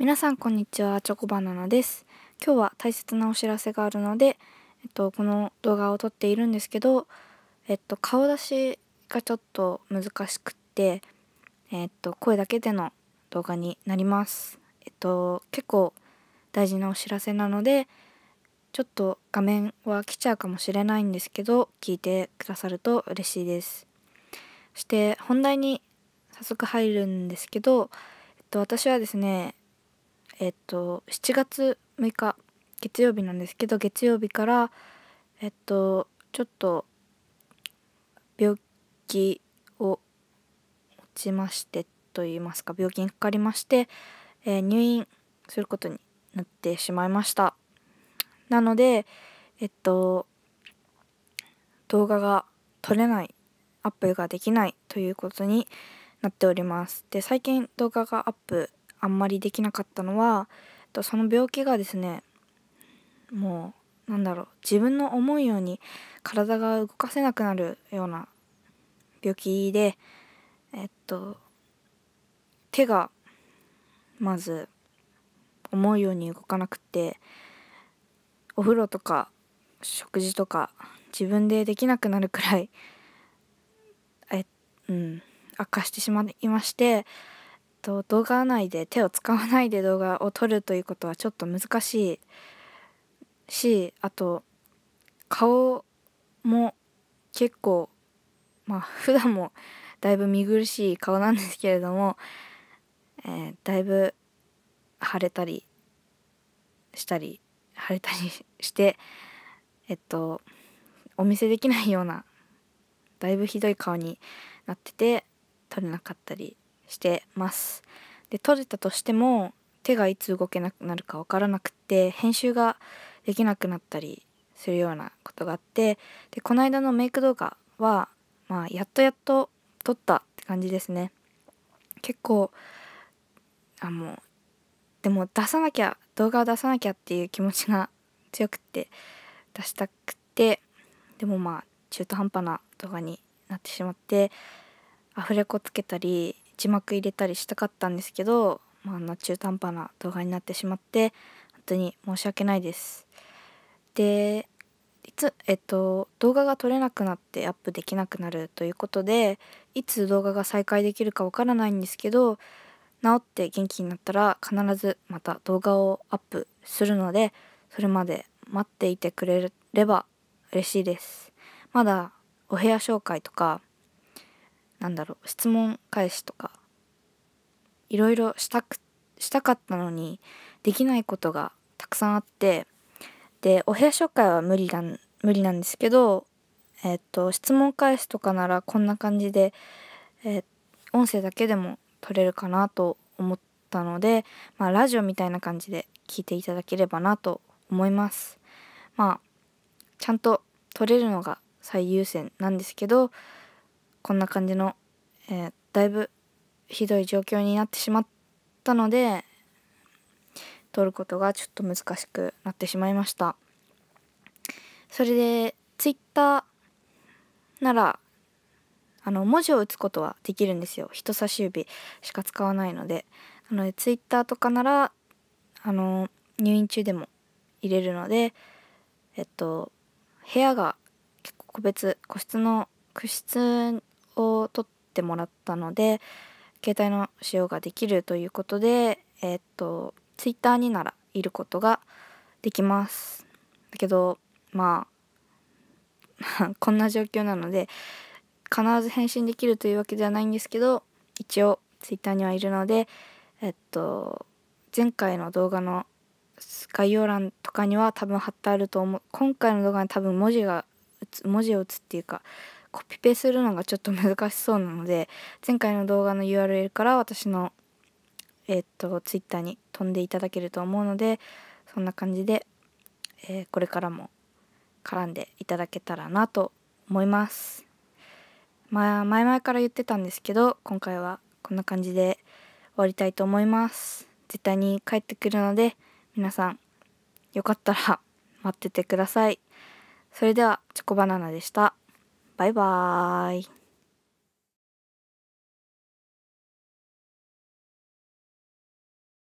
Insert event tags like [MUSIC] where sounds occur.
皆さんこんにちはチョコバナナです今日は大切なお知らせがあるので、えっと、この動画を撮っているんですけど、えっと、顔出しがちょっと難しくって、えっと、声だけでの動画になります、えっと、結構大事なお知らせなのでちょっと画面は来ちゃうかもしれないんですけど聞いてくださると嬉しいですそして本題に早速入るんですけど、えっと、私はですねえっと7月6日月曜日なんですけど月曜日からえっとちょっと病気を持ちましてと言いますか病気にかかりまして、えー、入院することになってしまいましたなのでえっと動画が撮れないアップができないということになっておりますで最近動画がアップあんまりできなかったのはその病気がですねもうなんだろう自分の思うように体が動かせなくなるような病気でえっと手がまず思うように動かなくてお風呂とか食事とか自分でできなくなるくらいえうん悪化してしまいましてと動画内で手を使わないで動画を撮るということはちょっと難しいしあと顔も結構まあ普段もだいぶ見苦しい顔なんですけれども、えー、だいぶ腫れたりしたり腫れたりしてえっとお見せできないようなだいぶひどい顔になってて撮れなかったりしてます。で撮れたとしても手がいつ動けなくなるか分からなくて編集ができなくなったりするようなことがあってでこの間のメイク動画は、まあ、やっとやっと撮ったって感じですね。結構あもうでも出さなきゃ動画を出さなきゃっていう気持ちが [LAUGHS] 強くて出したくてでもまあ中途半端な動画になってしまってアフレコつけたり字幕入れたりしたかったんですけど、まあ、あんな中途半端な動画になってしまって本当に申し訳ないです。でいつえっと動画が撮れなくなってアップできなくなるということでいつ動画が再開できるかわからないんですけど治って元気になったら必ずまた動画をアップするのでそれまで待っていてくれれば嬉しいです。まだお部屋紹介とかなんだろう質問返しとかいろいろしたくしたかったのにできないことがたくさんあってでお部屋紹介は無理なん無理なんですけど、えっと質問返しとかならこんな感じで、え音声だけでも取れるかなと思ったので、まあ、ラジオみたいな感じで聞いていただければなと思います。まあちゃんと取れるのが最優先なんですけどこんな感じの、えー、だいぶひどい状況になってしまったので撮ることがちょっと難しくなってしまいましたそれで Twitter ならあの文字を打つことはできるんですよ人差し指しか使わないのでなので Twitter とかならあの入院中でも入れるのでえっと部屋が結構個別個室の個室ってもらったので携帯の使用ができるということでえっとツイッターにならいることができますだけどまあ [LAUGHS] こんな状況なので必ず返信できるというわけではないんですけど一応ツイッターにはいるのでえっと前回の動画の概要欄とかには多分貼ってあると思う今回の動画に多分文字が文字を打つっていうかコピペするのがちょっと難しそうなので前回の動画の URL から私のえっと Twitter に飛んでいただけると思うのでそんな感じで、えー、これからも絡んでいただけたらなと思います。まあ前々から言ってたんですけど今回はこんな感じで終わりたいと思います。絶対に帰ってくるので皆さんよかったら待っててください。それではチョコバナナでした。バイバーイ。